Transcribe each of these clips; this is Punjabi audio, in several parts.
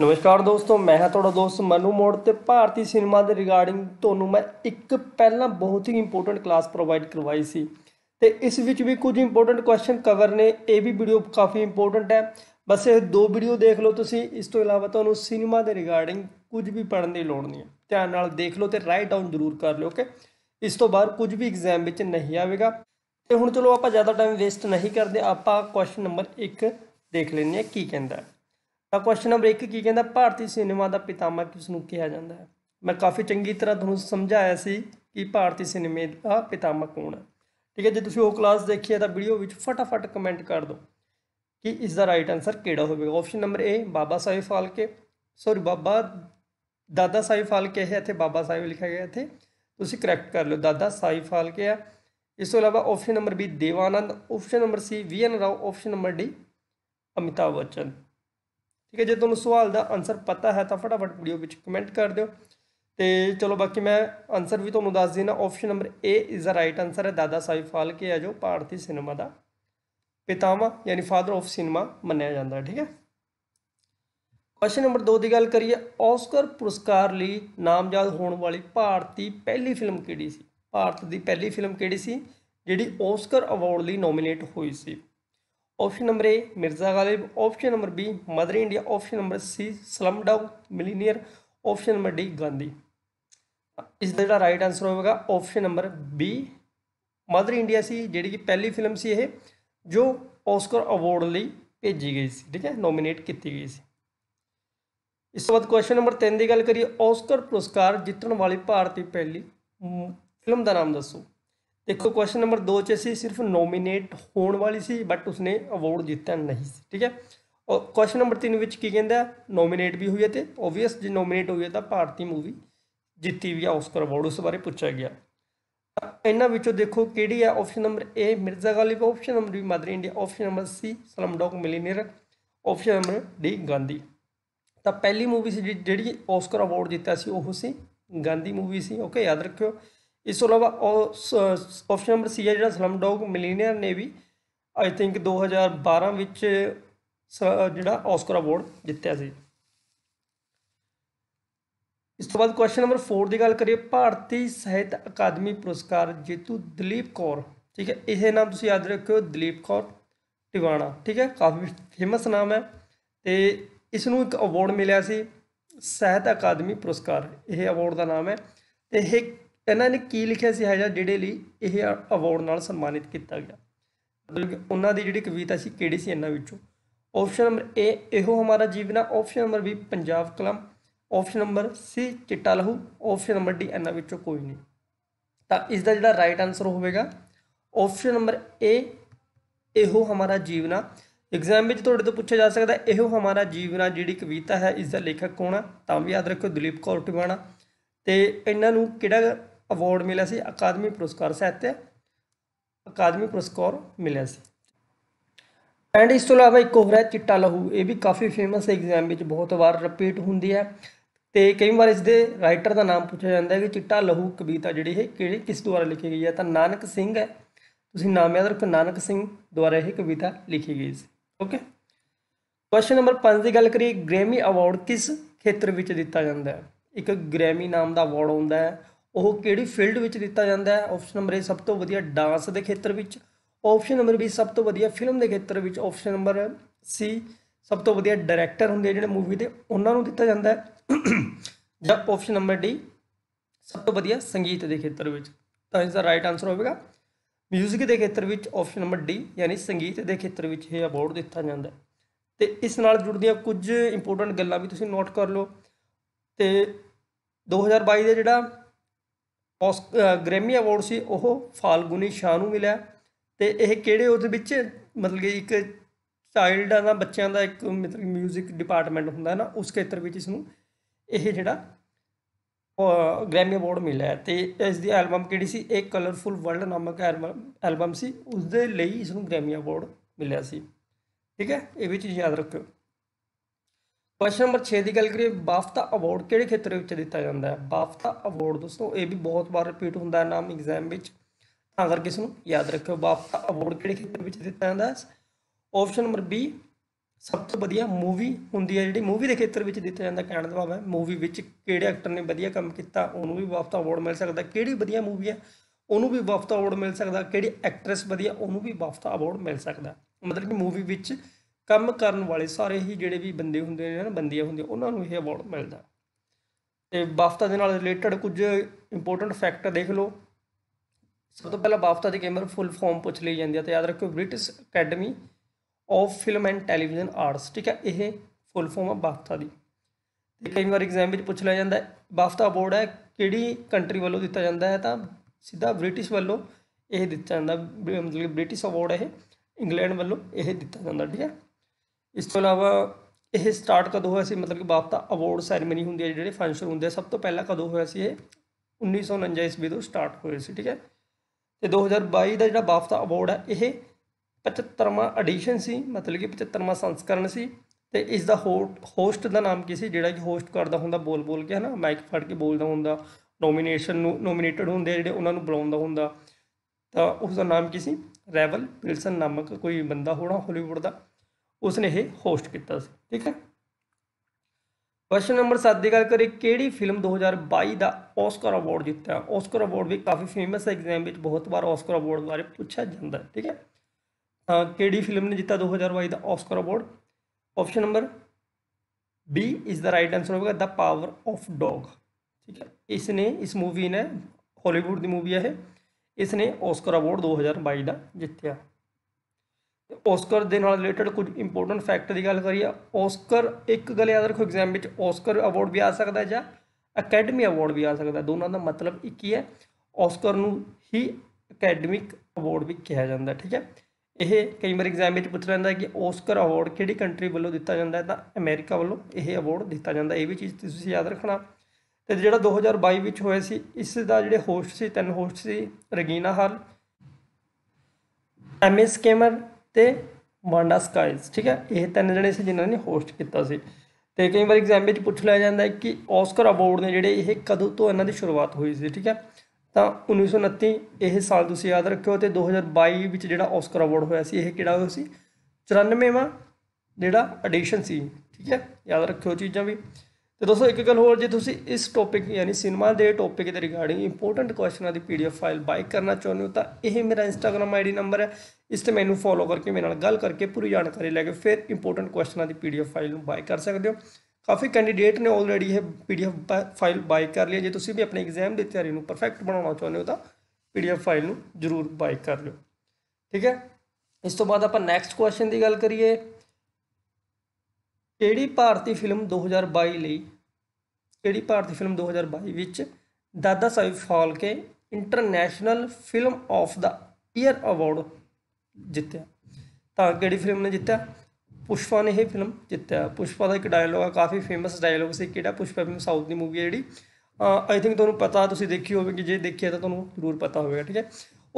ਨਮਸਕਾਰ ਦੋਸਤੋ ਮੈਂ ਹਾਂ ਤੁਹਾਡਾ ਦੋਸਤ ਮਨੂ ਮੋੜ ਤੇ ਭਾਰਤੀ ਸਿਨੇਮਾ ਦੇ ਰਿਗਾਰਡਿੰਗ ਤੁਹਾਨੂੰ ਮੈਂ ਇੱਕ ਪਹਿਲਾਂ ਬਹੁਤ ਹੀ ਇੰਪੋਰਟੈਂਟ ਕਲਾਸ ਪ੍ਰੋਵਾਈਡ ਕਰਵਾਈ ਸੀ ਤੇ ਇਸ ਵਿੱਚ ਵੀ ਕੁਝ ਇੰਪੋਰਟੈਂਟ ਕੁਐਸਚਨ ਕਵਰ ਨੇ ਇਹ ਵੀ ਵੀਡੀਓ ਕਾਫੀ ਇੰਪੋਰਟੈਂਟ ਹੈ ਬਸ ਇਹ ਦੋ ਵੀਡੀਓ ਦੇਖ ਲਓ ਤੁਸੀਂ ਇਸ ਤੋਂ ਇਲਾਵਾ ਤੁਹਾਨੂੰ ਸਿਨੇਮਾ ਦੇ ਰਿਗਾਰਡਿੰਗ ਕੁਝ ਵੀ ਪੜ੍ਹਨ ਦੀ ਲੋੜ ਨਹੀਂ ਹੈ ਧਿਆਨ ਨਾਲ ਦੇਖ ਲਓ ਤੇ ਰਾਈਟ ਡਾਊਨ ਜ਼ਰੂਰ ਕਰ ਲਿਓ ਓਕੇ ਇਸ ਤੋਂ ਬਾਅਦ ਕੁਝ ਵੀ ਐਗਜ਼ਾਮ ਵਿੱਚ ਨਹੀਂ ਆਵੇਗਾ ਤੇ ਹੁਣ ਚਲੋ ਆਪਾਂ ਜ਼ਿਆਦਾ ਟਾਈਮ ਵੇਸਟ ਨਹੀਂ ਕਰਦੇ ਆਪਾਂ ਕੁਐਸਚਨ ਨੰਬਰ 1 ਦੇਖ ਲੈਂਦੇ ਹਾਂ ਕੀ ਕਹਿੰਦਾ ਹੈ ਤਾਂ ਕੁਐਸਚਨ ਨੰਬਰ 1 ਕੀ ਕਹਿੰਦਾ ਭਾਰਤੀ ਸਿਨੇਮਾ ਦਾ ਪਿਤਾਮਾ ਕਿਸ ਨੂੰ ਕਿਹਾ ਜਾਂਦਾ ਹੈ ਮੈਂ ਕਾਫੀ ਚੰਗੀ ਤਰ੍ਹਾਂ ਤੁਹਾਨੂੰ ਸਮਝਾਇਆ ਸੀ ਕਿ ਭਾਰਤੀ ਸਿਨੇਮੇ ਦਾ ਪਿਤਾਮਾ ਕੌਣ ਹੈ ਠੀਕ ਹੈ ਜੇ ਤੁਸੀਂ ਉਹ ਕਲਾਸ ਦੇਖੀ ਹੈ ਤਾਂ ਵੀਡੀਓ ਵਿੱਚ ਫਟਾਫਟ ਕਮੈਂਟ ਕਰ ਦਿਓ ਕਿ ਇਸ ਦਾ ਰਾਈਟ ਆਨਸਰ ਕਿਹੜਾ ਹੋਵੇਗਾ option number A Baba Saheb Phalke sorry Baba Dada Saheb Phalke ਹੈ ਇੱਥੇ ਬਾਬਾ ਸਾਹਿਬ ਲਿਖਿਆ ਗਿਆ ਇੱਥੇ ਤੁਸੀਂ ਕਰੈਕਟ ਕਰ ਲਓ ਦਾਦਾ ਸਾਹਿਬ ਫਾਲਕੇ ਆ ਇਸ ਤੋਂ ਇਲਾਵਾ option number B Dev Anand option number C V N Rao option number D Amitabh Bachchan ਠੀਕ ਹੈ ਜੇ ਤੁਹਾਨੂੰ ਸਵਾਲ ਦਾ ਆਨਸਰ ਪਤਾ ਹੈ ਤਾਂ ਫਟਾਫਟ ਵੀਡੀਓ ਵਿੱਚ ਕਮੈਂਟ ਕਰ ਦਿਓ ਤੇ ਚਲੋ ਬਾਕੀ ਮੈਂ ਆਨਸਰ ਵੀ ਤੁਹਾਨੂੰ ਦੱਸ ਦੇਣਾ option number A is a right answer ਹੈ ਦਾਦਾ ਸਾਹਿਬ ਫਾਲਕੇ ਹੈ ਜੋ ਭਾਰਤੀ ਸਿਨੇਮਾ ਦਾ ਪਿਤਾਮਾ ਯਾਨੀ ਫਾਦਰ ਆਫ ਸਿਨੇਮਾ ਮੰਨਿਆ ਜਾਂਦਾ ਹੈ ਠੀਕ ਹੈ ਕੁਐਸਚਨ ਨੰਬਰ 2 ਦੀ ਗੱਲ ਕਰੀਏ ਆਸਕਰ ਪੁਰਸਕਾਰ ਲਈ ਨਾਮਜ਼ਦ ਹੋਣ ਵਾਲੀ ਭਾਰਤੀ ਪਹਿਲੀ ਫਿਲਮ ਕਿਹੜੀ ਸੀ ਭਾਰਤ ਦੀ ਪਹਿਲੀ ਫਿਲਮ ਕਿਹੜੀ ਸੀ ਜਿਹੜੀ ਆਸਕਰ ਅਵਾਰਡ ਲਈ ਨੋਮੀਨੇਟ ਹੋਈ ਸੀ option number A Mirza Ghalib option number B Mother India option number C Slumdog Millionaire option number D Gandhi ਇਸ ਦਾ ਜਿਹੜਾ ਰਾਈਟ ਆਨਸਰ ਹੋਵੇਗਾ option number B Mother India ਸੀ ਜਿਹੜੀ ਕਿ ਪਹਿਲੀ ਫਿਲਮ ਸੀ ਇਹ ਜੋ ਆਸਕਰ ਅਵਾਰਡ ਲਈ ਭੇਜੀ ਗਈ ਸੀ ਠੀਕ ਹੈ ਨੋਮੀਨੇਟ ਕੀਤੀ ਗਈ ਸੀ ਇਸ ਤੋਂ ਬਾਅਦ ਕੁਐਸਚਨ ਨੰਬਰ 3 ਦੀ ਗੱਲ ਕਰੀਏ ਆਸਕਰ ਪੁਰਸਕਾਰ ਜਿੱਤਣ ਵਾਲੀ ਭਾਰਤੀ ਪਹਿਲੀ ਫਿਲਮ ਦਾ ਨਾਮ ਦੱਸੋ ਦੇਖੋ ਕੁਐਸਚਨ ਨੰਬਰ 2 ਚ ਸੀ ਸਿਰਫ ਨੋਮੀਨੇਟ ਹੋਣ ਵਾਲੀ ਸੀ ਬਟ ਉਸਨੇ ਅਵਾਰਡ ਜਿੱਤਿਆ ਨਹੀਂ ਸੀ ਠੀਕ ਹੈ ਔਰ ਕੁਐਸਚਨ ਨੰਬਰ 3 ਵਿੱਚ ਕੀ ਕਹਿੰਦਾ ਨੋਮੀਨੇਟ ਵੀ ਹੋਈ ਹੈ ਤੇ ਆਬਵੀਅਸ ਜੇ ਨੋਮੀਨੇਟ ਹੋਈ ਹੈ ਤਾਂ ਭਾਰਤੀ ਮੂਵੀ ਜਿੱਤੀ ਵੀ ਆ ਆਸਕਰ ਅਵਾਰਡ ਉਸ ਬਾਰੇ ਪੁੱਛਿਆ ਗਿਆ ਇਹਨਾਂ ਵਿੱਚੋਂ ਦੇਖੋ ਕਿਹੜੀ ਹੈ option number A Mirza Ghalib option number B Mother India option number C slum Slumdog Millionaire option number D Gandhi ਤਾਂ ਪਹਿਲੀ ਮੂਵੀ ਸੀ ਜਿਹੜੀ ਆਸਕਰ ਅਵਾਰਡ ਜਿੱਤਿਆ ਸੀ ਉਹ ਸੀ ਗਾਂਧੀ ਮੂਵੀ ਸੀ ਓਕੇ ਯਾਦ ਰੱਖਿਓ ਇਸ ਤੋਂ ਇਲਾਵਾ ਆਪਸ਼ਨ ਨੰਬਰ ਸੀ ਹੈ ਜਿਹੜਾ ਸਲਮ ਡੌਗ ਮਿਲੀਨੀਅਰ ਨੇ ਵੀ ਆਈ ਥਿੰਕ 2012 ਵਿੱਚ ਜਿਹੜਾ ਆਸਕਰ ਅਵਾਰਡ ਜਿੱਤਿਆ ਸੀ ਇਸ ਤੋਂ ਬਾਅਦ ਕੁਐਸਚਨ ਨੰਬਰ 4 ਦੀ ਗੱਲ ਕਰੀਏ ਭਾਰਤੀ ਸਾਹਿਤ ਅਕਾਦਮੀ ਪੁਰਸਕਾਰ ਜੇਤੂ ਦਲੀਪ ਕੌਰ ਠੀਕ ਹੈ ਇਹ ਨਾਮ ਤੁਸੀਂ ਯਾਦ ਰੱਖਿਓ ਦਲੀਪ ਕੌਰ ਟਿਵਾਣਾ ਠੀਕ ਹੈ ਕਾਫੀ ਫੇਮਸ ਨਾਮ ਹੈ ਤੇ ਇਸ ਨੂੰ ਇੱਕ ਅਵਾਰਡ ਮਿਲਿਆ ਸੀ ਸਾਹਿਤ ਅਕਾਦਮੀ ਪੁਰਸਕਾਰ ਇਹ ਅਵਾਰਡ ਦਾ ਨਾਮ ਹੈ ਤੇ ਇਹ ਇਹਨਾਂ ਨੇ ਕੀ ਲਿਖਿਆ ਸੀ ਹੈਜਾ ਜਿਹੜੇ ਲਈ ਇਹ ਅਵਾਰਡ ਨਾਲ ਸਨਮਾਨਿਤ ਕੀਤਾ ਗਿਆ ਮਤਲਬ ਕਿ ਉਹਨਾਂ ਦੀ ਜਿਹੜੀ ਕਵਿਤਾ ਸੀ ਕਿਹੜੀ ਸੀ ਇਹਨਾਂ ਵਿੱਚੋਂ option number A Iho Hamara Jeevana option number B Punjab Kalam option number ਸੀ ਚਿੱਟਾ ਲਹੂ ਆਪਸ਼ਨ ਨੰਬਰ ਡੀ ਇਹਨਾਂ ਵਿੱਚੋਂ ਕੋਈ ਨਹੀਂ ਤਾਂ ਇਸ ਦਾ ਜਿਹੜਾ ਰਾਈਟ ਆਨਸਰ ਹੋਵੇਗਾ option number A Iho Hamara ਜੀਵਨਾ exam exam ਵਿੱਚ ਤੁਹਾਡੇ ਤੋਂ ਪੁੱਛਿਆ ਜਾ ਸਕਦਾ ਇਹੋ ਹਮਾਰਾ ਜੀਵਨਾ ਜਿਹੜੀ ਕਵਿਤਾ ਹੈ ਇਸ ਦਾ ਲੇਖਕ ਕੌਣ ਆ ਤਾਂ ਵੀ ਯਾਦ ਰੱਖੋ ਦਲੀਪ ਕੌਰ ਟਿਵਾਣਾ ਤੇ ਇਹਨਾਂ ਨੂੰ ਕਿਹੜਾ ਅਵਾਰਡ ਮਿਲਿਆ ਸੀ ਅਕਾਦਮੀ ਪੁਰਸਕਾਰ ਸਹਿਤ ਅਕਾਦਮੀ ਪੁਰਸਕਾਰ ਮਿਲਿਆ ਸੀ ਐਂਡ ਇਸ ਤੋਂ ਇਲਾਵਾ ਇੱਕ ਹੋਰ ਹੈ ਚਿੱਟਾ ਲਹੂ ਇਹ ਵੀ ਕਾਫੀ ਫੇਮਸ ਐਗਜ਼ਾਮ ਵਿੱਚ ਬਹੁਤ ਵਾਰ ਰਿਪੀਟ ਹੁੰਦੀ ਹੈ ਤੇ ਕਈ ਵਾਰ ਇਸ ਦੇ ਰਾਈਟਰ ਦਾ ਨਾਮ ਪੁੱਛਿਆ ਜਾਂਦਾ ਹੈ ਕਿ ਚਿੱਟਾ ਲਹੂ ਕਵਿਤਾ ਜਿਹੜੀ ਹੈ ਕਿਹੜੇ ਕਿਸ ਦੁਆਰਾ ਲਿਖੀ ਗਈ ਹੈ ਤਾਂ ਨਾਨਕ ਸਿੰਘ ਹੈ ਤੁਸੀਂ ਨਾਮ ਯਾਦ ਰੱਖੋ ਨਾਨਕ ਸਿੰਘ ਦੁਆਰਾ ਇਹ ਕਵਿਤਾ ਲਿਖੀ ਗਈ ਸੀ ਓਕੇ ਕੁਐਸਚਨ ਨੰਬਰ 5 ਦੀ ਗੱਲ ਕਰੀਏ ਗ੍ਰੈਮੀ ਅਵਾਰਡ ਕਿਸ ਖੇਤਰ ਵਿੱਚ ਦਿੱਤਾ ਜਾਂਦਾ ਹੈ ਇੱਕ ਗ੍ਰੈਮੀ ਨਾਮ ਦਾ ਅਵਾਰਡ ਹੁੰਦਾ ਹੈ ਉਹ ਕਿਹੜੀ ਫੀਲਡ ਵਿੱਚ ਦਿੱਤਾ ਜਾਂਦਾ ਹੈ ਆਪਸ਼ਨ ਨੰਬਰ A ਸਭ ਤੋਂ ਵਧੀਆ ਡਾਂਸ ਦੇ ਖੇਤਰ ਵਿੱਚ ਆਪਸ਼ਨ ਨੰਬਰ B ਸਭ ਤੋਂ ਵਧੀਆ ਫਿਲਮ ਦੇ ਖੇਤਰ ਵਿੱਚ ਆਪਸ਼ਨ ਨੰਬਰ C ਸਭ ਤੋਂ ਵਧੀਆ ਡਾਇਰੈਕਟਰ ਹੁੰਦੇ ਜਿਹੜੇ ਮੂਵੀ ਦੇ ਉਹਨਾਂ ਨੂੰ ਦਿੱਤਾ ਜਾਂਦਾ ਹੈ ਜਾਂ ਆਪਸ਼ਨ ਨੰਬਰ D ਸਭ ਤੋਂ ਵਧੀਆ ਸੰਗੀਤ ਦੇ ਖੇਤਰ ਵਿੱਚ ਤਾਂ ਇਸ ਦਾ ਰਾਈਟ ਆਨਸਰ ਹੋਵੇਗਾ ਮਿਊਜ਼ਿਕ ਦੇ ਖੇਤਰ ਵਿੱਚ ਆਪਸ਼ਨ ਨੰਬਰ ਡੀ ਯਾਨੀ ਸੰਗੀਤ ਦੇ ਖੇਤਰ ਵਿੱਚ ਇਹ ਅਵਾਰਡ ਦਿੱਤਾ ਜਾਂਦਾ ਤੇ ਇਸ ਨਾਲ ਜੁੜਦੀਆਂ ਕੁਝ ਇੰਪੋਰਟੈਂਟ ਗੱਲਾਂ ਵੀ ਤੁਸੀਂ ਨੋਟ ਕਰ ਲਓ ਤੇ 2022 ਦਾ ਜਿਹੜਾ ਔਸ ਗ੍ਰੈਮੀ ਅਵਾਰਡ ਸੀ ਉਹ ਫਾਲਗੁਨੀ ਸ਼ਾਹ ਨੂੰ ਮਿਲਿਆ ਤੇ ਇਹ ਕਿਹੜੇ ਉਹਦੇ ਵਿੱਚ ਮਤਲਬ ਕਿ ਇੱਕ ਚਾਈਲਡ ਦਾ ਬੱਚਿਆਂ ਦਾ ਇੱਕ ਮਤਲਬ 뮤직 ਡਿਪਾਰਟਮੈਂਟ ਹੁੰਦਾ ਹੈ ਨਾ ਉਸ ਖੇਤਰ ਵਿੱਚ ਇਸ ਨੂੰ ਇਹ ਜਿਹੜਾ ਗ੍ਰੈਮੀ ਅਵਾਰਡ ਮਿਲਿਆ ਤੇ ਇਸ ਦੀ ਐਲਬਮ ਕਿਹੜੀ ਸੀ ਇੱਕ ਕਲਰਫੁਲ ਵਰਲਡ ਨਾਮਕ ਐਲਬਮ ਸੀ ਉਸ ਦੇ ਲਈ ਇਸ ਨੂੰ ਗ੍ਰੈਮੀ ਅਵਾਰਡ ਮਿਲਿਆ ਸੀ ਠੀਕ ਹੈ ਇਹ ਵੀ ਚੀਜ਼ ਯਾਦ ਰੱਖਿਓ ਕੁਐਸਚਨ ਨੰਬਰ 6 ਦੀ ਗੱਲ ਕਰੀਏ ਬਾਫਤਾ ਅਵਾਰਡ ਕਿਹੜੇ ਖੇਤਰ ਵਿੱਚ ਦਿੱਤਾ ਜਾਂਦਾ ਹੈ ਬਾਫਤਾ ਅਵਾਰਡ ਦੋਸਤੋ ਇਹ ਵੀ ਬਹੁਤ ਵਾਰ ਰਿਪੀਟ ਹੁੰਦਾ ਹੈ ਨਾਮ ਐਗਜ਼ਾਮ ਵਿੱਚ ਤਾਂ ਅਗਰ ਕਿਸੇ ਨੂੰ ਯਾਦ ਰੱਖਿਓ ਬਾਫਤਾ ਅਵਾਰਡ ਕਿਹੜੇ ਖੇਤਰ ਵਿੱਚ ਦਿੱਤਾ ਜਾਂਦਾ ਹੈ ਆਪਸ਼ਨ ਨੰਬਰ B ਸਭ ਤੋਂ ਵਧੀਆ ਮੂਵੀ ਹੁੰਦੀ ਹੈ ਜਿਹੜੀ ਮੂਵੀ ਦੇ ਖੇਤਰ ਵਿੱਚ ਦਿੱਤਾ ਜਾਂਦਾ ਕਹਿਣ ਦਾ ਭਾਵ ਹੈ ਮੂਵੀ ਵਿੱਚ ਕਿਹੜੇ ਐਕਟਰ ਨੇ ਵਧੀਆ ਕੰਮ ਕੀਤਾ ਉਹਨੂੰ ਵੀ ਬਾਫਤਾ ਅਵਾਰਡ ਮਿਲ ਸਕਦਾ ਕਿਹੜੀ ਵਧੀਆ ਮੂਵੀ ਹੈ ਉਹਨੂੰ ਵੀ ਬਾਫਤਾ ਅਵਾਰਡ ਮਿਲ ਸਕਦਾ ਕਿਹੜੀ ਐਕਟਰੈਸ ਵਧੀਆ ਉਹਨੂੰ ਵੀ ਬਾਫਤਾ ਅਵਾਰਡ ਮਿਲ ਸਕਦਾ ਮਤਲਬ ਕਿ ਮੂਵੀ ਵਿੱਚ ਕੰਮ ਕਰਨ ਵਾਲੇ ਸਾਰੇ ਹੀ ਜਿਹੜੇ ਵੀ ਬੰਦੇ ਹੁੰਦੇ ਨੇ ਨਾ ਬੰਦੀਆਂ ਹੁੰਦੀਆਂ ਉਹਨਾਂ ਨੂੰ ਇਹ ਅਵਾਰਡ ਮਿਲਦਾ ਤੇ ਬਾਫਤਾ ਦੇ ਨਾਲ ਰਿਲੇਟਡ ਕੁਝ ਇੰਪੋਰਟੈਂਟ ਫੈਕਟ ਦੇਖ ਲਓ ਸਭ ਤੋਂ ਪਹਿਲਾਂ ਬਾਫਤਾ ਦੀ ਕੇਮਰ ਫੁੱਲ ਫਾਰਮ ਪੁੱਛ ਲਈ ਜਾਂਦੀ ਹੈ ਤੇ ਯਾਦ ਰੱਖਿਓ British Academy of Film and Television Arts ਠੀਕ ਹੈ ਇਹ ਫੁੱਲ ਫਾਰਮ ਹੈ ਬਾਫਤਾ ਦੀ ਤੇ ਕਈ ਵਾਰ ਐਗਜ਼ਾਮ ਵਿੱਚ ਪੁੱਛ ਲਿਆ ਜਾਂਦਾ ਬਾਫਤਾ ਅਵਾਰਡ ਹੈ ਕਿਹੜੀ ਕੰਟਰੀ ਵੱਲੋਂ ਦਿੱਤਾ ਜਾਂਦਾ ਹੈ ਤਾਂ ਸਿੱਧਾ ਬ੍ਰਿਟਿਸ਼ ਵੱਲੋਂ ਇਹ ਦਿੱਤਾ ਜਾਂਦਾ ਮਤਲਬ ਬ੍ਰਿਟਿਸ਼ ਅਵਾਰਡ ਹੈ ਇੰਗਲੈਂਡ ਵੱਲੋਂ ਇਹ ਦਿੱਤਾ ਜਾਂਦਾ ਠੀਕ ਹੈ ਇਸ ਤੋਂ ਇਲਾਵਾ ਇਹ ਸਟਾਰਟ ਕਦੋਂ ਹੋਇਆ ਸੀ ਮਤਲਬ ਕਿ ਬਾਫਤਾ ਅਵਾਰਡ ਸੈਰੇਮਨੀ ਹੁੰਦੀ ਹੈ ਜਿਹੜੇ ਫੰਕਸ਼ਨ ਹੁੰਦੇ ਸਭ ਤੋਂ ਪਹਿਲਾਂ ਕਦੋਂ ਹੋਇਆ ਸੀ ਇਹ 1949 ਈਸਵੀ ਤੋਂ ਸਟਾਰਟ ਹੋਇਆ ਸੀ ਠੀਕ ਹੈ ਤੇ 2022 ਦਾ ਜਿਹੜਾ ਬਾਫਤਾ ਅਵਾਰਡ ਹੈ ਇਹ 75ਵਾਂ ਐਡੀਸ਼ਨ ਸੀ ਮਤਲਬ ਕਿ 75ਵਾਂ ਸੰਸਕਰਨ ਸੀ ਤੇ ਇਸ ਦਾ ਹੋਸਟ ਦਾ ਨਾਮ ਕੀ ਸੀ ਜਿਹੜਾ ਕਿ ਹੋਸਟ ਕਰਦਾ ਹੁੰਦਾ ਬੋਲ ਬੋਲ ਕੇ ਹਨਾ ਮਾਈਕ ਫੜ ਕੇ ਬੋਲਦਾ ਹੁੰਦਾ ਨੋਮੀਨੇਸ਼ਨ ਨੂੰ ਨੋਮੀਨੇਟਡ ਹੁੰਦੇ ਜਿਹੜੇ ਉਹਨਾਂ ਨੂੰ ਬੁਲਾਉਂਦਾ ਹੁੰਦਾ ਤਾਂ ਉਸ ਦਾ ਨਾਮ ਕੀ ਸੀ ਰੈਵਲ ਪਿਲਸਨ ਨਾਮਕ ਕੋਈ ਬੰਦਾ ਹੋਣਾ ਹਾਲੀਵੁੱਡ ਦਾ उसने ये होस्ट किया ठीक है क्वेश्चन नंबर सात की गल करिए कि फिल्म दो हज़ार बई का ऑस्कर अवार्ड जितया ऑस्कर अवार्ड भी काफ़ी फेमस है एग्जाम बहुत बार ऑस्कर अवार्ड बारे पूछा जाता है ठीक है हाँ कि फिल्म ने जीता दो हज़ार बई का Oscar award option number B is the right answer होगा द पावर ऑफ डॉग ठीक है इसने इस मूवी ने हॉलीवुड की मूवी है इसने ऑस्कर अवार्ड दो हज़ार बई का जितया ਓਸਕਰ ਦੇ ਨਾਲ ਰਿਲੇਟਡ ਕੁਝ ਇੰਪੋਰਟੈਂਟ ਫੈਕਟ ਦੀ ਗੱਲ ਕਰੀਏ ਓਸਕਰ ਇੱਕ ਗੱਲ ਯਾਦ ਰੱਖੋ ਐਗਜ਼ਾਮ ਵਿੱਚ ਓਸਕਰ ਅਵਾਰਡ ਵੀ ਆ ਸਕਦਾ ਹੈ ਜਾਂ ਅਕੈਡਮੀ ਅਵਾਰਡ ਵੀ ਆ ਸਕਦਾ ਦੋਨਾਂ ਦਾ ਮਤਲਬ ਇੱਕ ਹੀ ਹੈ ਓਸਕਰ ਨੂੰ ਹੀ ਅਕੈਡਮਿਕ ਅਵਾਰਡ ਵੀ ਕਿਹਾ ਜਾਂਦਾ ਠੀਕ ਹੈ ਇਹ ਕਈ ਵਾਰ ਐਗਜ਼ਾਮ ਵਿੱਚ ਪੁੱਛ ਲੈਂਦਾ ਕਿ ਓਸਕਰ ਅਵਾਰਡ ਕਿਹੜੀ ਕੰਟਰੀ ਵੱਲੋਂ ਦਿੱਤਾ ਜਾਂਦਾ ਹੈ ਤਾਂ ਅਮਰੀਕਾ ਵੱਲੋਂ ਇਹ ਅਵਾਰਡ ਦਿੱਤਾ ਜਾਂਦਾ ਇਹ ਵੀ ਚੀਜ਼ ਤੁਸੀਂ ਯਾਦ ਰੱਖਣਾ ਤੇ ਜਿਹੜਾ 2022 ਵਿੱਚ ਹੋਇਆ ਸੀ ਇਸ ਦਾ ਜਿਹੜੇ ਹੋਸਟ ਸੀ ਤਿੰਨ ਹੋਸਟ ਸੀ ਰਗੀਨਾ ਹਾਲ ਐਮਐਸ ਕੇਮਰ ਤੇ ਵਾਂਡਾ ਸਕਾਈਜ਼ ਠੀਕ ਹੈ ਇਹ ਤਿੰਨ ਜਣੇ ਸੀ ਜਿਨ੍ਹਾਂ ਨੇ ਹੋਸਟ ਕੀਤਾ ਸੀ ਤੇ ਕਈ ਵਾਰ ਐਗਜ਼ਾਮ ਵਿੱਚ ਪੁੱਛ ਲਿਆ ਜਾਂਦਾ ਹੈ ਕਿ ਆਸਕਰ ਅਵਾਰਡ ਨੇ ਜਿਹੜੇ ਇਹ ਕਦੋਂ ਤੋਂ ਇਹਨਾਂ ਦੀ ਸ਼ੁਰੂਆਤ ਹੋਈ ਸੀ ਠੀਕ ਹੈ ਤਾਂ 1929 ਇਹ ਸਾਲ ਤੁਸੀਂ ਯਾਦ ਰੱਖਿਓ ਤੇ 2022 ਵਿੱਚ ਜਿਹੜਾ ਆਸਕਰ ਅਵਾਰਡ ਹੋਇਆ ਸੀ ਇਹ ਕਿਹੜਾ ਹੋਇਆ ਸੀ 94ਵਾਂ ਜਿਹੜਾ ਐਡੀਸ਼ਨ ਸੀ ਠੀਕ ਹੈ ਯਾਦ ਰੱਖਿਓ ਚੀਜ਼ਾਂ ਵੀ ਤੇ ਦੋਸਤੋ ਇੱਕ ਗੱਲ ਹੋਰ ਜੇ ਤੁਸੀਂ ਇਸ ਟੌਪਿਕ ਯਾਨੀ ਸਿਨੇਮਾ ਦੇ ਟੌਪਿਕ ਦੇ ਰਿਗਾਰਡਿੰਗ ਇੰਪੋਰਟੈਂਟ ਕੁਐਸਚਨਾਂ ਦੀ ਪੀਡੀਐਫ ਫਾਈਲ ਬਾਈ ਕਰਨਾ ਚਾਹੁੰਦੇ ਹੋ ਤਾਂ ਇਹ ਮੇਰਾ ਇੰਸਟਾਗ੍ਰam ਆਈਡੀ ਨੰਬਰ ਹੈ ਇਸ ਤੇ ਮੈਨੂੰ ਫੋਲੋ ਕਰਕੇ ਮੇਰੇ ਨਾਲ ਗੱਲ ਕਰਕੇ ਪੂਰੀ ਜਾਣਕਾਰੀ ਲੈ ਕੇ ਫਿਰ ਇੰਪੋਰਟੈਂਟ ਕੁਐਸਚਨਾਂ ਦੀ ਪੀਡੀਐਫ ਫਾਈਲ ਨੂੰ ਬਾਈ ਕਰ ਸਕਦੇ ਹੋ ਕਾਫੀ ਕੈਂਡੀਡੇਟ ਨੇ ਆਲਰੇਡੀ ਇਹ ਪੀਡੀਐਫ ਫਾਈਲ ਬਾਈ ਕਰ ਲਈ ਜੇ ਤੁਸੀਂ ਵੀ ਆਪਣੇ ਐਗਜ਼ਾਮ ਦੀ ਤਿਆਰੀ ਨੂੰ ਪਰਫੈਕਟ ਬਣਾਉਣਾ ਚਾਹੁੰਦੇ ਹੋ ਤਾਂ ਪੀਡੀਐਫ ਫਾਈਲ ਨੂੰ ਜ਼ਰੂਰ ਬਾਈ ਕਰ ਲਿਓ ਠੀਕ ਹੈ ਇਸ ਤੋਂ ਬਾਅਦ ਆਪਾਂ ਨੈਕਸਟ ਕੁਐਸਚਨ ਦੀ ਗੱਲ ਕਰੀਏ ਕਿਹੜੀ ਭਾਰਤੀ ਫਿਲਮ 2022 ਲਈ ਕਿਹੜੀ ਭਾਰਤੀ ਫਿਲਮ 2022 ਵਿੱਚ Dada Saheb Phalke international film of the year award ਜਿੱਤਿਆ ਤਾਂ ਕਿਹੜੀ ਫਿਲਮ ਨੇ ਜਿੱਤਿਆ ਪੁਸ਼ਪਾ ਨੇ ਇਹ ਫਿਲਮ ਜਿੱਤਿਆ ਪੁਸ਼ਪਾ ਦਾ ਇੱਕ ਡਾਇਲੋਗ ਆ ਕਾਫੀ ਫੇਮਸ ਡਾਇਲੋਗ ਸੀ ਕਿਹੜਾ ਪੁਸ਼ਪਾ ਫਿਲਮ ਸਾਊਥ ਦੀ ਮੂਵੀ ਹੈ ਜਿਹੜੀ ਆਈ ਥਿੰਕ ਤੁਹਾਨੂੰ ਪਤਾ ਤੁਸੀਂ ਦੇਖੀ ਹੋਵੇਗੀ ਜੇ ਦੇਖਿਆ ਤਾਂ ਤੁਹਾਨੂੰ ਜ਼ਰੂਰ ਪਤਾ ਹੋਵੇਗਾ ਠੀਕ ਹੈ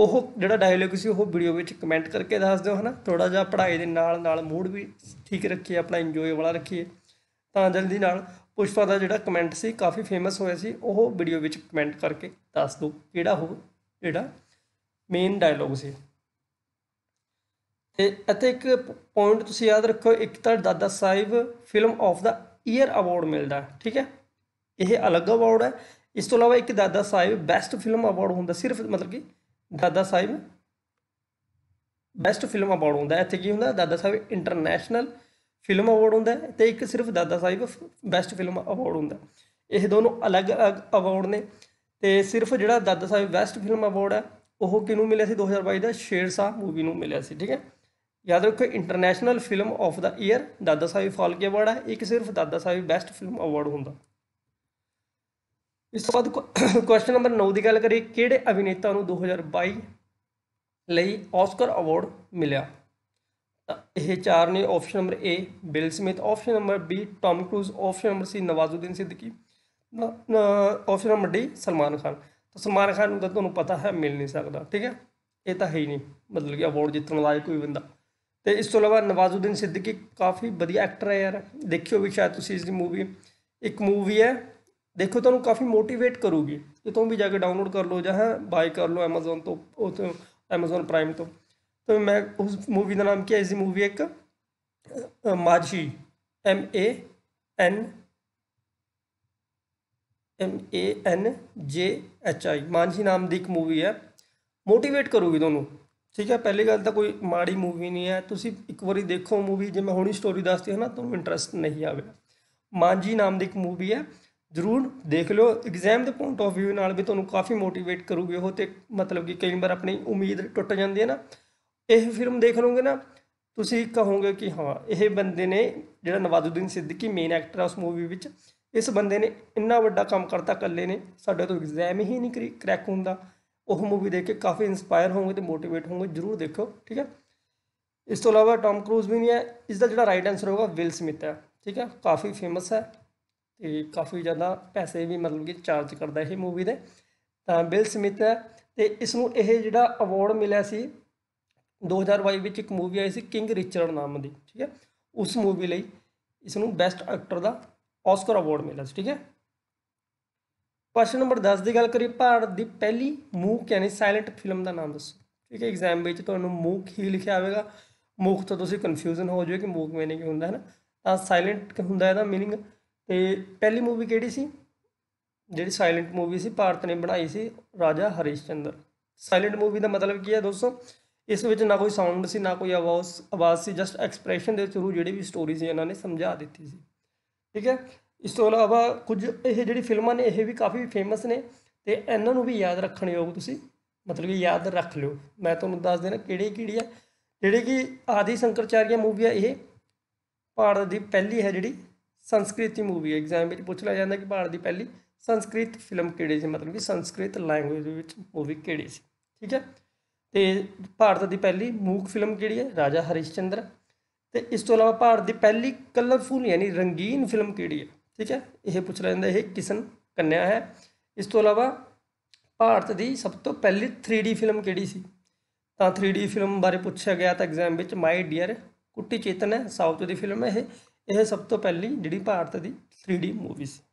ਉਹ ਜਿਹੜਾ ਡਾਇਲੌਗ ਸੀ ਉਹ ਵੀਡੀਓ ਵਿੱਚ ਕਮੈਂਟ ਕਰਕੇ ਦੱਸ ਦਿਓ ਹਨਾ ਥੋੜਾ ਜਿਹਾ ਪੜ੍ਹਾਈ ਦੇ ਨਾਲ ਨਾਲ ਮੂਡ ਵੀ ਠੀਕ ਰੱਖੀਏ ਆਪਣਾ ਇੰਜੋਏ ਵਾਲਾ ਰੱਖੀਏ ਤਾਂ ਜਲਦੀ ਨਾਲ ਪੁਸ਼ਪਾ ਦਾ ਜਿਹੜਾ ਕਮੈਂਟ ਸੀ ਕਾਫੀ ਫੇਮਸ ਹੋਇਆ ਸੀ ਉਹ ਵੀਡੀਓ ਵਿੱਚ ਕਮੈਂਟ ਕਰਕੇ ਦੱਸ ਦਿਓ ਕਿਹੜਾ ਹੋ ਜਿਹੜਾ ਮੇਨ ਡਾਇਲੌਗ ਸੀ ਤੇ ਅਤੇ ਇੱਕ ਪੁਆਇੰਟ ਤੁਸੀਂ ਯਾਦ ਰੱਖੋ ਇੱਕ ਤਾਂ Dada Saheb film of the year award ਮਿਲਦਾ ਠੀਕ ਹੈ ਇਹ ਅਲੱਗ ਅਵਾਰਡ ਹੈ ਇਸ ਤੋਂ ਇਲਾਵਾ ਇੱਕ ਦਾਦਾ ਸਾਹਿਬ ਬੈਸਟ ਫਿਲਮ ਅਵਾਰਡ ਹੁੰਦਾ ਸਿਰਫ ਮਤਲਬ ਕਿ ਦਾਦਾ ਸਾਹਿਬ ਬੈਸਟ ਫਿਲਮ ਅਵਾਰਡ ਹੁੰਦਾ ਇੱਥੇ ਕੀ ਹੁੰਦਾ ਦਾਦਾ ਸਾਹਿਬ ਇੰਟਰਨੈਸ਼ਨਲ ਫਿਲਮ ਅਵਾਰਡ ਹੁੰਦਾ ਤੇ ਇੱਕ ਸਿਰਫ ਦਾਦਾ ਸਾਹਿਬ ਬੈਸਟ ਫਿਲਮ ਅਵਾਰਡ ਹੁੰਦਾ ਇਹ ਦੋਨੋਂ ਅਲੱਗ ਅਵਾਰਡ ਨੇ ਤੇ ਸਿਰਫ ਜਿਹੜਾ ਦਾਦਾ ਸਾਹਿਬ ਬੈਸਟ ਫਿਲਮ ਅਵਾਰਡ ਹੈ ਉਹ ਕਿਹਨੂੰ ਮਿਲਿਆ ਸੀ 2022 ਦਾ ਸ਼ੇਰ ਸਾਹ ਮੂਵੀ ਨੂੰ ਮਿਲਿਆ ਸੀ ਠੀਕ ਹੈ ਯਾਦ ਰੱਖੋ international film of the year Dada Saheb Phalke award ਹੈ ਇੱਕ ਸਿਰਫ ਦਾਦਾ ਸਾਹਿਬ ਬੈਸਟ ਫਿਲਮ ਅਵਾਰਡ ਹੁੰਦਾ ਇਸ ਤੋਂ ਬਾਅਦ ਕੁਐਸਚਨ ਨੰਬਰ 9 ਦੀ ਗੱਲ ਕਰੀਏ ਕਿਹੜੇ ਅਭਿਨੇਤਾ ਨੂੰ 2022 ਲਈ ਆਸਕਰ ਅਵਾਰਡ ਮਿਲਿਆ ਇਹ ਚਾਰ ਨੇ option number A Bill Smith option number B Tom Cruise option number C Nawazuddin Siddiqui option number D Salman Khan ਤਾਂ ਸਲਮਾਨ ਖਾਨ ਨੂੰ ਤਾਂ ਤੁਹਾਨੂੰ ਪਤਾ ਹੈ ਮਿਲ ਨਹੀਂ ਸਕਦਾ ਠੀਕ ਹੈ ਇਹ ਤਾਂ ਹੈ ਹੀ ਨਹੀਂ ਮਤਲਬ ਕਿ ਅਵਾਰਡ ਜਿੱਤਣ ਵਾਲਾ ਕੋਈ ਬੰਦਾ ਤੇ ਇਸ ਤੋਂ ਇਲਾਵਾ ਨਵਾਜ਼ੁਦੀਨ ਸਿੱਦਕੀ ਕਾਫੀ ਵਧੀਆ ਐਕਟਰ ਹੈ ਯਾਰ ਦੇਖਿਓ ਵੀ ਸ਼ਾਇਦ ਤੁਸੀਂ ਇਸ ਦੀ ਮੂਵੀ ਇੱਕ ਮੂਵੀ ਹੈ ਦੇਖੋ ਤੁਹਾਨੂੰ ਕਾਫੀ ਮੋਟੀਵੇਟ ਕਰੂਗੀ ਜਿੱਥੋਂ ਤੂੰ ਵੀ ਜਾ ਕੇ ਡਾਊਨਲੋਡ ਕਰ ਲਓ ਜਾਂ ਹੈ ਬਾਈ ਕਰ ਲਓ Amazon ਤੋਂ ਉਹ Amazon Prime ਤੋਂ ਤੇ ਮੈਂ ਉਸ ਮੂਵੀ ਦਾ ਨਾਮ ਕੀ ਹੈ ਇਸ ਮੂਵੀ ਇੱਕ ਮਾਜੀ M A N M A N J H I ਮਾਜੀ ਨਾਮ ਦੀ ਇੱਕ ਮੂਵੀ ਹੈ ਮੋਟੀਵੇਟ ਕਰੂਗੀ ਤੁਹਾਨੂੰ ਠੀਕ ਹੈ ਪਹਿਲੀ ਗੱਲ ਤਾਂ ਕੋਈ ਮਾੜੀ ਮੂਵੀ ਨਹੀਂ ਹੈ ਤੁਸੀਂ ਇੱਕ ਵਾਰੀ ਦੇਖੋ ਮੂਵੀ ਜੇ ਮੈਂ ਹੁਣੀ ਸਟੋਰੀ ਦੱਸਦੀ ਹਾਂ ਨਾ ਤੁਹਾਨੂੰ ਇੰਟਰਸਟ ਨਹੀਂ ਆਵੇਗਾ ਮਾਂਜੀ ਨਾਮ ਦੀ ਇੱਕ ਮੂਵੀ ਹੈ ਜ਼ਰੂਰ ਦੇਖ ਲਿਓ ਐਗਜ਼ਾਮ ਦੇ ਪੁਆਇੰਟ ਆਫ View ਨਾਲ ਵੀ ਤੁਹਾਨੂੰ ਕਾਫੀ ਮੋਟੀਵੇਟ ਕਰੂਗੀ ਉਹ ਤੇ ਮਤਲਬ ਕਿ ਕਈ ਵਾਰ ਆਪਣੀ ਉਮੀਦ ਟੁੱਟ ਜਾਂਦੀ ਹੈ ਨਾ ਇਹ ਫਿਲਮ ਦੇਖ ਲਓਗੇ ਨਾ ਤੁਸੀਂ ਕਹੋਗੇ ਕਿ ਹਾਂ ਇਹ ਬੰਦੇ ਨੇ ਜਿਹੜਾ ਨਵਾਜ਼ੁਦੀਨ ਸਿੱਦਕੀ ਮੇਨ ਐਕਟਰ ਆ ਉਸ ਮੂਵੀ ਵਿੱਚ ਇਸ ਬੰਦੇ ਨੇ ਇੰਨਾ ਵੱਡਾ ਕੰਮ ਕਰਤਾ ਕੱਲੇ ਨੇ ਸਾਡੇ ਤੋਂ ਐਗਜ਼ਾਮ ਹੀ ਨਹੀਂ ਕਰੈਕ ਹੁੰਦਾ ਉਹ ਮੂਵੀ ਦੇਖ ਕੇ ਕਾਫੀ ਇਨਸਪਾਇਰ ਹੋਵੋਗੇ ਤੇ ਮੋਟੀਵੇਟ ਹੋਵੋਗੇ ਜਰੂਰ ਦੇਖੋ ਠੀਕ ਹੈ ਇਸ ਤੋਂ ਇਲਾਵਾ ਟੌਮ ਕਰੂਜ਼ ਵੀ ਨਹੀਂ ਹੈ ਇਸ ਦਾ ਜਿਹੜਾ ਰਾਈਟ ਆਨਸਰ ਹੋਗਾ ਵਿਲ ਸਮਿਥ ਹੈ ਠੀਕ ਹੈ ਕਾਫੀ ਫੇਮਸ ਹੈ ਤੇ ਕਾਫੀ ਜ਼ਿਆਦਾ ਪੈਸੇ ਵੀ ਮਤਲਬ ਕਿ ਚਾਰਜ ਕਰਦਾ ਇਹ ਮੂਵੀ ਦੇ ਤਾਂ ਬਿਲ ਸਮਿਥ ਹੈ ਤੇ ਇਸ ਨੂੰ ਇਹ ਜਿਹੜਾ ਅਵਾਰਡ ਮਿਲਿਆ ਸੀ 2022 ਵਿੱਚ ਇੱਕ ਮੂਵੀ ਆਈ ਸੀ ਕਿੰਗ ਰਿਚਰਡ ਨਾਮ ਦੀ ਠੀਕ ਹੈ ਉਸ ਮੂਵੀ ਲਈ ਇਸ ਨੂੰ ਬੈਸਟ ਐਕਟਰ ਦਾ ਆਸਕਰ ਅਵਾਰਡ ਮਿਲਿਆ ਸੀ ਠੀਕ ਹੈ ਪ੍ਰਸ਼ਨ ਨੰਬਰ 10 ਦੀ ਗੱਲ ਕਰੀ ਭਾਰਤ ਦੀ ਪਹਿਲੀ ਮੂਕ ਯਾਨੀ ਸਾਇਲੈਂਟ ਫਿਲਮ ਦਾ ਨਾਮ ਦੱਸੋ ਠੀਕ ਹੈ ਐਗਜ਼ਾਮ ਵਿੱਚ ਤੁਹਾਨੂੰ ਮੂਕ ਹੀ ਲਿਖਿਆ ਆਵੇਗਾ ਮੂਕ ਤੋਂ ਤੁਸੀਂ ਕਨਫਿਊਜ਼ਨ ਹੋ ਜਾਓਗੇ ਕਿ ਮੂਕ ਮੈਨੇ ਕੀ ਹੁੰਦਾ ਹੈ ਨਾ ਤਾਂ ਸਾਇਲੈਂਟ ਕੀ ਹੁੰਦਾ ਇਹਦਾ ਮੀਨਿੰਗ ਤੇ ਪਹਿਲੀ ਮੂਵੀ ਕਿਹੜੀ ਸੀ ਜਿਹੜੀ ਸਾਇਲੈਂਟ ਮੂਵੀ ਸੀ ਭਾਰਤ ਨੇ ਬਣਾਈ ਸੀ Raja Harishchandra silent movie ਦਾ ਮਤਲਬ ਕੀ ਹੈ ਦੋਸਤੋ ਇਸ ਵਿੱਚ ਨਾ ਕੋਈ ਸਾਊਂਡ ਸੀ ਨਾ ਕੋਈ ਆਵਾਜ਼ ਆਵਾਜ਼ ਸੀ ਜਸਟ ਐਕਸਪ੍ਰੈਸ਼ਨ ਦੇ ਥਰੂ ਜਿਹੜੀ ਵੀ ਸਟੋਰੀ ਸੀ ਇਹਨਾਂ ਨੇ ਸਮਝਾ ਦਿੱਤੀ ਸੀ ਠੀਕ ਹੈ ਇਸ ਤੋਂ ਇਲਾਵਾ ਕੁਝ ਇਹ ਜਿਹੜੀ ਫਿਲਮਾਂ ਨੇ ਇਹ ਵੀ ਕਾਫੀ ਫੇਮਸ ਨੇ ਤੇ ਇਹਨਾਂ ਨੂੰ ਵੀ ਯਾਦ ਰੱਖਣ ਯੋਗ ਤੁਸੀਂ ਮਤਲਬ ਕਿ ਯਾਦ ਰੱਖ ਲਿਓ ਮੈਂ ਤੁਹਾਨੂੰ ਦੱਸ ਦੇਣਾ ਕਿਹੜੀ ਕਿਹੜੀ ਹੈ ਜਿਹੜੀ ਕਿ ਆਦੀ ਸ਼ੰਕਰਚਾਰੀਆ ਮੂਵੀ ਹੈ ਇਹ ਭਾਰਤ ਦੀ ਪਹਿਲੀ ਹੈ ਜਿਹੜੀ ਸੰਸਕ੍ਰਿਤੀ ਮੂਵੀ ਐਗਜ਼ਾਮ ਵਿੱਚ ਪੁੱਛ ਲਿਆ ਜਾਂਦਾ ਕਿ ਭਾਰਤ ਦੀ ਪਹਿਲੀ ਸੰਸਕ੍ਰਿਤ ਫਿਲਮ ਕਿਹੜੀ ਸੀ ਮਤਲਬ ਕਿ ਸੰਸਕ੍ਰਿਤ ਲੈਂਗੁਏਜ ਵਿੱਚ ਮੂਵੀ ਕਿਹੜੀ ਸੀ ਠੀਕ ਹੈ ਤੇ ਭਾਰਤ ਦੀ ਪਹਿਲੀ ਮੂਕ ਫਿਲਮ ਕਿਹੜੀ ਹੈ ਰਾਜਾ ਹਰੀਸ਼ਚੰਦਰ ਤੇ ਇਸ ਤੋਂ ਇਲਾਵਾ ਭਾਰਤ ਦੀ ਪਹਿਲੀ ਕਲਰਫੁਲ ਯਾਨੀ ਰੰਗੀਨ ਫਿਲਮ ਕਿਹੜੀ ਹੈ ਠੀਕ ਹੈ ਇਹ ਪੁੱਛ ਲਿਆ ਜਾਂਦਾ ਇਹ ਕਿਸਨ ਕੰਨਿਆ ਹੈ ਇਸ ਤੋਂ ਇਲਾਵਾ ਭਾਰਤ ਦੀ ਸਭ ਤੋਂ ਪਹਿਲੀ 3D ਫਿਲਮ ਕਿਹੜੀ ਸੀ ਤਾਂ 3D ਫਿਲਮ ਬਾਰੇ ਪੁੱਛਿਆ ਗਿਆ ਤਾਂ ਐਗਜ਼ਾਮ ਵਿੱਚ ਮਾਈ ਡੀਅਰ ਕੁੱਟੀ ਚੇਤਨ ਹੈ ਸਾਊਥ ਦੀ ਫਿਲਮ ਹੈ ਇਹ ਇਹ ਸਭ ਤੋਂ ਪਹਿਲੀ ਜਿਹੜੀ ਭਾਰਤ ਦੀ 3D ਮੂਵੀ ਸੀ